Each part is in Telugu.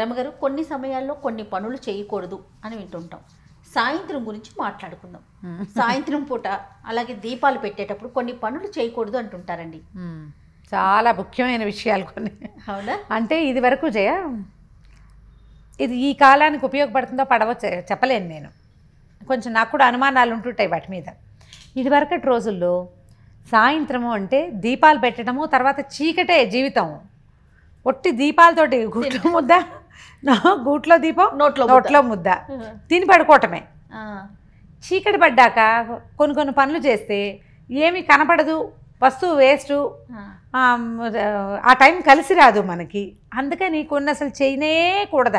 రమగారు కొన్ని సమయాల్లో కొన్ని పనులు చేయకూడదు అని వింటుంటాం సాయంత్రం గురించి మాట్లాడుకుందాం సాయంత్రం పూట అలాగే దీపాలు పెట్టేటప్పుడు కొన్ని పనులు చేయకూడదు అంటుంటారండి చాలా ముఖ్యమైన విషయాలు కొన్ని అవునా అంటే ఇది వరకు జయ ఇది ఈ కాలానికి ఉపయోగపడుతుందో పడవ చెప్పలేను నేను కొంచెం నాకు కూడా అనుమానాలు ఉంటుంటాయి వాటి మీద ఇదివరకటి రోజుల్లో సాయంత్రము అంటే దీపాలు పెట్టడము తర్వాత చీకటే జీవితం ఒట్టి దీపాలతోటి కూర్చో ముద్దా గూట్లో దీపం నోట్లో నోట్లో ముద్ద తిని పడుకోవటమే చీకటి పడ్డాక కొన్ని కొన్ని పనులు చేస్తే ఏమి కనపడదు వస్తువు వేస్ట్ ఆ టైం కలిసి రాదు మనకి అందుకని కొన్ని అసలు చేయనే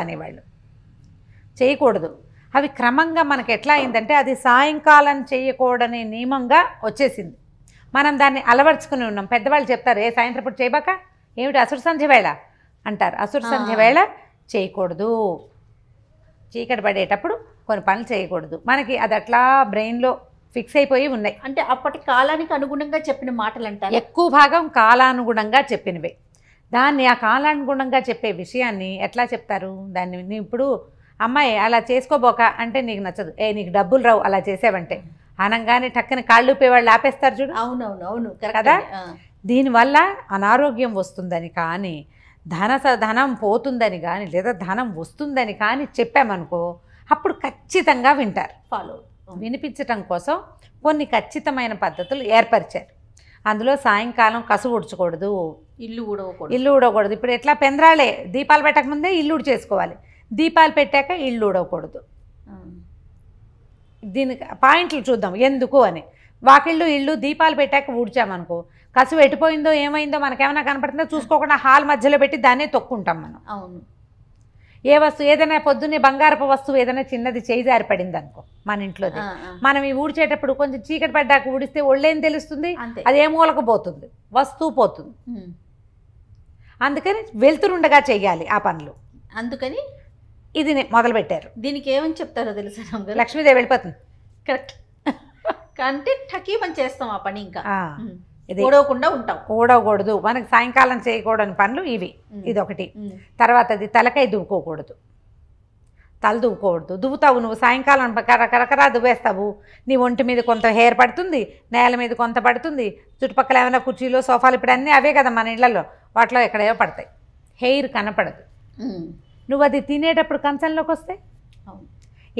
అనేవాళ్ళు చేయకూడదు అవి క్రమంగా మనకి ఎట్లా అయిందంటే అది సాయంకాలం చేయకూడని నియమంగా వచ్చేసింది మనం దాన్ని అలవర్చుకుని ఉన్నాం పెద్దవాళ్ళు చెప్తారు ఏ సాయంత్రం చేయబాక ఏమిటి అసురు సంధ్య వేళ అంటారు అసురు సంధ్య వేళ చేయకూడదు చీకటి పడేటప్పుడు కొన్ని పనులు చేయకూడదు మనకి అది అట్లా బ్రెయిన్లో ఫిక్స్ అయిపోయి ఉన్నాయి అంటే అప్పటి కాలానికి అనుగుణంగా చెప్పిన మాటలు అంటారు ఎక్కువ భాగం కాలానుగుణంగా చెప్పినవే దాన్ని ఆ కాలానుగుణంగా చెప్పే విషయాన్ని ఎట్లా చెప్తారు దాన్ని ఇప్పుడు అమ్మాయి అలా చేసుకోబోక అంటే నీకు నచ్చదు ఏ నీకు డబ్బులు రావు అలా చేసావంటే అనంగానే టక్కన కాళ్ళు వాళ్ళు ఆపేస్తారు చూడు అవునవును అవును కదా దీనివల్ల అనారోగ్యం వస్తుందని కానీ ధన ధనం పోతుందని కానీ లేదా ధనం వస్తుందని కానీ చెప్పామనుకో అప్పుడు ఖచ్చితంగా వింటారు ఫాలో వినిపించటం కోసం కొన్ని ఖచ్చితమైన పద్ధతులు ఏర్పరిచారు అందులో సాయంకాలం కసు ఉడ్చకూడదు ఇల్లు ఊడవకూడదు ఇల్లు ఊడకూడదు ఇప్పుడు ఎట్లా పెందరాలే దీపాలు పెట్టకముందే ఇల్లు చేసుకోవాలి దీపాలు పెట్టాక ఇల్లు ఊడకూడదు దీనికి పాయింట్లు చూద్దాం ఎందుకు అని వాకిళ్ళు ఇల్లు దీపాలు పెట్టాక ఊడ్చామనుకో కసు పెట్టిపోయిందో ఏమైందో మనకేమైనా కనపడుతుందో చూసుకోకుండా హాల్ మధ్యలో పెట్టి దాన్నే తొక్కుంటాం మనం అవును ఏ వస్తువు ఏదైనా పొద్దున్నే బంగారపు వస్తువు ఏదైనా చిన్నది చేయి జారిపడింది అనుకో మన ఇంట్లో మనం ఈ ఊడ్చేటప్పుడు కొంచెం చీకటి పడ్డాక ఊడిస్తే ఒళ్ళేం తెలుస్తుంది అదే మూలకు పోతుంది వస్తువు పోతుంది అందుకని వెళ్తురుండగా చేయాలి ఆ పనులు అందుకని ఇది మొదలు పెట్టారు దీనికి ఏమని చెప్తారో తెలుసా లక్ష్మీదేవి వెళ్ళిపోతుంది కరెక్ట్ అంటే పని చేస్తాం ఆ పని ఇంకా ఓడవకుండా ఉంటాం ఓడవకూడదు మనకి సాయంకాలం చేయకూడని పనులు ఇవి ఇదొకటి తర్వాత అది తలకాయ దువ్వుకోకూడదు తల దువ్వుకోవద్దు దువ్వుతావు నువ్వు సాయంకాలం కరకరా దువ్వేస్తావు నీ ఒంటి మీద కొంత హెయిర్ పడుతుంది నేల మీద కొంత పడుతుంది చుట్టుపక్కల ఏమైనా కుర్చీలు సోఫాలు ఇప్పుడు అన్నీ అవే కదా మన ఇళ్లలో వాటిలో ఎక్కడేవో పడతాయి హెయిర్ కనపడదు నువ్వు అది తినేటప్పుడు కంచంలోకి వస్తే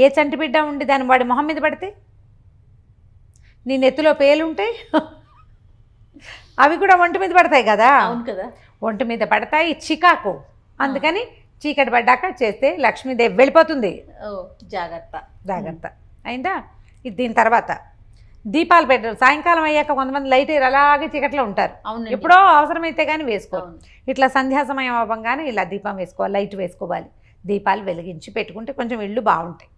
ఏ చంటిబిడ్డ ఉండి దాని వాడి మొహం మీద పడితే నీ నెత్తిలో పేలుంటే అవి కూడా ఒంటి మీద పడతాయి కదా ఒంటి మీద పడతాయి చికాకు అందుకని చీకటి పడ్డాక చేస్తే లక్ష్మీదేవి వెళ్ళిపోతుంది జాగ్రత్త జాగ్రత్త అయిందా ఇది దీని తర్వాత దీపాలు పెట్టరు సాయంకాలం అయ్యాక కొంతమంది లైట్ అలాగే చీకట్లో ఉంటారు అవును ఎప్పుడో అవసరమైతే కానీ వేసుకో ఇట్లా సంధ్యాసమయం అవ్వంగానే ఇలా దీపం వేసుకోవాలి లైట్ వేసుకోవాలి దీపాలు వెలిగించి పెట్టుకుంటే కొంచెం ఇళ్ళు బాగుంటాయి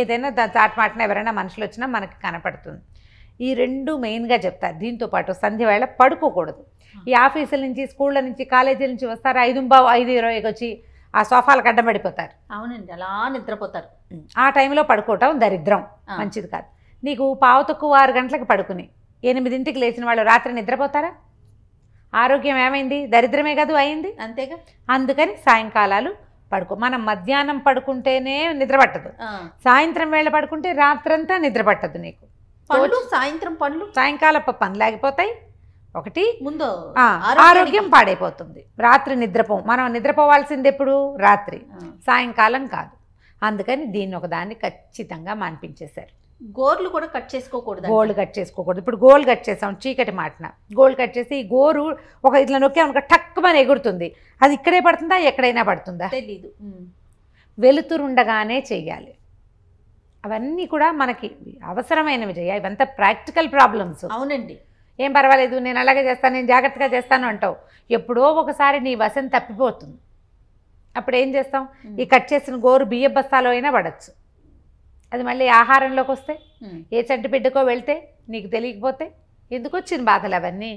ఏదైనా దాటాటమాటన ఎవరైనా మనుషులు వచ్చినా మనకి కనపడుతుంది ఈ రెండు మెయిన్గా చెప్తారు దీంతో పాటు సంధ్య వేళ పడుకోకూడదు ఈ ఆఫీసుల నుంచి స్కూళ్ళ నుంచి కాలేజీల నుంచి వస్తారు ఐదు బావు ఐదు ఇరవైకి వచ్చి ఆ సోఫాలు అడ్డం అవునండి అలా నిద్రపోతారు ఆ టైంలో పడుకోవటం దరిద్రం మంచిది కాదు నీకు పావు తక్కువ ఆరు గంటలకు పడుకుని ఎనిమిదింటికి లేచిన వాళ్ళు రాత్రి నిద్రపోతారా ఆరోగ్యం ఏమైంది దరిద్రమే కాదు అయింది అంతేగా అందుకని సాయంకాలాలు పడుకో మనం మధ్యాహ్నం పడుకుంటేనే నిద్ర పట్టదు సాయంత్రం వేళ పడుకుంటే రాత్రంతా నిద్ర పట్టదు నీకు పండ్లు సాయంత్రం పండ్లు సాయంకాలపు పండ్లు ఆగిపోతాయి ఒకటి ముందు ఆరోగ్యం పాడైపోతుంది రాత్రి నిద్రపో మనం నిద్రపోవాల్సింది ఎప్పుడు రాత్రి సాయంకాలం కాదు అందుకని దీన్ని ఒక దాన్ని ఖచ్చితంగా మాన్పించేశారు గోర్లు కూడా కట్ చేసుకోకూడదు గోల్డ్ కట్ చేసుకోకూడదు ఇప్పుడు గోల్ కట్ చేసాం చీకటి మాటన గోల్డ్ కట్ చేసి గోరు ఒక ఇట్లా నొక్కామనుక టక్కుమని ఎగురుతుంది అది ఇక్కడే పడుతుందా ఎక్కడైనా పడుతుందా తెలీదు వెలుతురుండగానే చెయ్యాలి అవన్నీ కూడా మనకి అవసరమైన విజయ ఇవంతా ప్రాక్టికల్ ప్రాబ్లమ్స్ అవునండి ఏం పర్వాలేదు నేను అలాగే చేస్తాను నేను జాగ్రత్తగా చేస్తాను అంటావు ఎప్పుడో ఒకసారి నీ వశం తప్పిపోతుంది అప్పుడు ఏం చేస్తాం ఈ కట్ చేసిన గోరు బియ్య బస్తాలో అయినా పడచ్చు అది మళ్ళీ ఆహారంలోకి వస్తే ఏ చంటి బిడ్డకో వెళ్తే నీకు తెలియకపోతే ఎందుకు వచ్చిన బాధలు అవన్నీ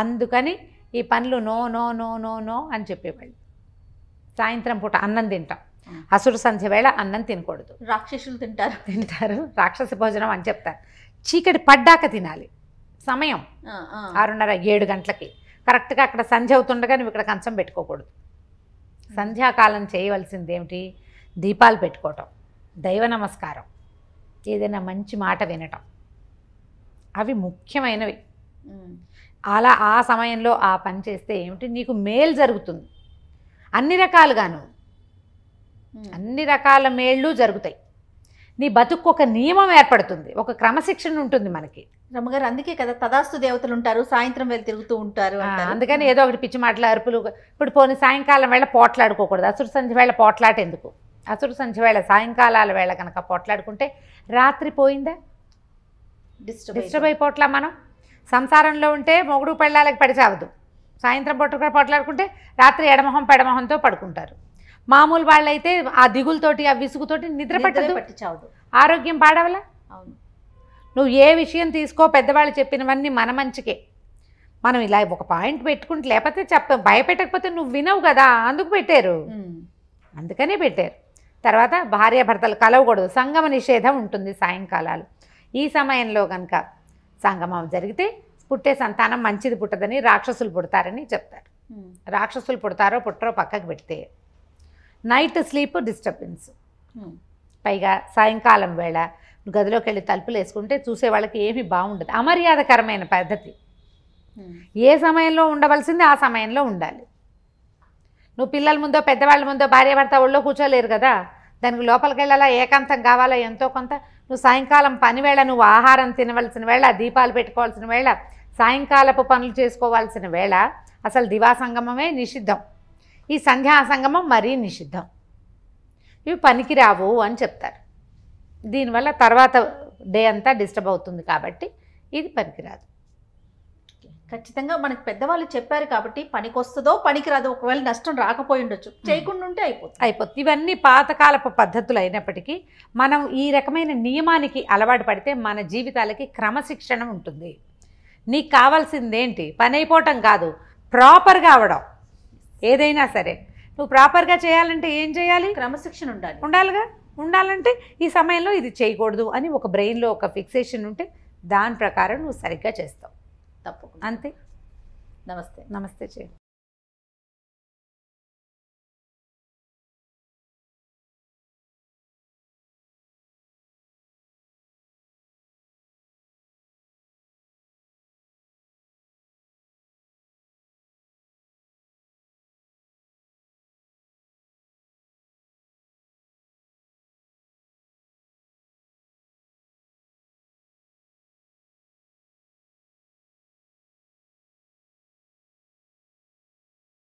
అందుకని ఈ పనులు no no no no no అని చెప్పేవాళ్ళు సాయంత్రం పూట అన్నం తింటాం అసురు సంధ్య వేళ అన్నం తినకూడదు రాక్షసులు తింటారు తింటారు రాక్షస భోజనం అని చెప్తారు చీకటి పడ్డాక తినాలి సమయం ఆరున్నర ఏడు గంటలకి కరెక్ట్గా అక్కడ సంధ్య అవుతుండగా నువ్వు ఇక్కడ కంచం పెట్టుకోకూడదు సంధ్యాకాలం చేయవలసింది ఏమిటి దీపాలు పెట్టుకోవటం దైవ నమస్కారం ఏదైనా మంచి మాట వినటం అవి ముఖ్యమైనవి అలా ఆ సమయంలో ఆ పని చేస్తే ఏమిటి నీకు మేలు జరుగుతుంది అన్ని రకాలుగాను అన్ని రకాల మేళ్ళు జరుగుతాయి నీ బతుకు ఒక నియమం ఏర్పడుతుంది ఒక క్రమశిక్షణ ఉంటుంది మనకి రమ్మగారు అందుకే కదా తదాస్తు దేవతలు ఉంటారు సాయంత్రం వేళ తిరుగుతూ ఉంటారు అందుకని ఏదో ఒకటి పిచ్చి మాటలు అరుపులు ఇప్పుడు పోనీ సాయంకాలం వేళ పోట్లాడుకోకూడదు అసురు సంధ్య వేళ పోట్లాట ఎందుకు అసురు సంధ్య వేళ సాయంకాలాల వేళ కనుక పోట్లాడుకుంటే రాత్రి పోయిందా డిస్టర్బ్ డిస్టర్బ్ అయిపోట్లా మనం సంసారంలో ఉంటే మొగుడు పెళ్ళాలకి పడిసావదు సాయంత్రం పొట్టు పోట్లాడుకుంటే రాత్రి ఎడమొహం పెడమొహంతో పడుకుంటారు మామూలు వాళ్ళైతే ఆ దిగులతోటి ఆ విసుగుతోటి నిద్ర పట్టదు పట్టించవద్దు ఆరోగ్యం పాడవల నువ్వు ఏ విషయం తీసుకో పెద్దవాళ్ళు చెప్పినవన్నీ మన మంచికే మనం ఇలా ఒక పాయింట్ పెట్టుకుంటే లేకపోతే చెప్ప భయపెట్టకపోతే నువ్వు వినవు కదా అందుకు పెట్టారు అందుకనే పెట్టారు తర్వాత భార్యాభర్తలు కలవకూడదు సంగమ నిషేధం ఉంటుంది సాయంకాలాలు ఈ సమయంలో కనుక సంగమం జరిగితే పుట్టే సంతానం మంచిది పుట్టదని రాక్షసులు పుడతారని చెప్తారు రాక్షసులు పుడతారో పుట్టరో పక్కకు పెడితే నైట్ స్లీప్ డిస్టర్బెన్స్ hmm. పైగా సాయంకాలం వేళ గదిలోకి వెళ్ళి తలుపులు వేసుకుంటే చూసే వాళ్ళకి ఏమి బాగుండదు అమర్యాదకరమైన పద్ధతి hmm. ఏ సమయంలో ఉండవలసింది ఆ సమయంలో ఉండాలి నువ్వు పిల్లల ముందో పెద్దవాళ్ళ ముందో భార్య భర్త ఒళ్ళో కూర్చోలేరు కదా దానికి లోపలికి వెళ్ళాలా ఏకాంతం కావాలా ఎంతో కొంత నువ్వు సాయంకాలం పని వేళ నువ్వు ఆహారం తినవలసిన వేళ దీపాలు పెట్టుకోవాల్సిన వేళ సాయంకాలపు పనులు చేసుకోవాల్సిన వేళ అసలు దివాసంగమమే నిషిద్ధం ఈ సంధ్యా సంగమం మరీ నిషిద్ధం ఇవి పనికిరావు అని చెప్తారు దీనివల్ల తర్వాత డే అంతా డిస్టర్బ్ అవుతుంది కాబట్టి ఇది పనికిరాదు ఖచ్చితంగా మనకి పెద్దవాళ్ళు చెప్పారు కాబట్టి పనికి వస్తుందో పనికిరాదు ఒకవేళ నష్టం రాకపోయి ఉండొచ్చు చేయకుండా ఉంటే అయిపోతుంది అయిపోతుంది ఇవన్నీ పాతకాలపు పద్ధతులు అయినప్పటికీ మనం ఈ రకమైన నియమానికి అలవాటు పడితే మన జీవితాలకి క్రమశిక్షణ ఉంటుంది నీకు కావాల్సిందేంటి పని అయిపోవటం కాదు ప్రాపర్గా అవడం ఏదైనా సరే నువ్వు ప్రాపర్గా చేయాలంటే ఏం చేయాలి క్రమశిక్షణ ఉండాలి ఉండాలిగా ఉండాలంటే ఈ సమయంలో ఇది చేయకూడదు అని ఒక బ్రెయిన్లో ఒక ఫిక్సేషన్ ఉంటే దాని ప్రకారం నువ్వు సరిగ్గా చేస్తావు తప్పకుండా అంతే నమస్తే నమస్తే చేయండి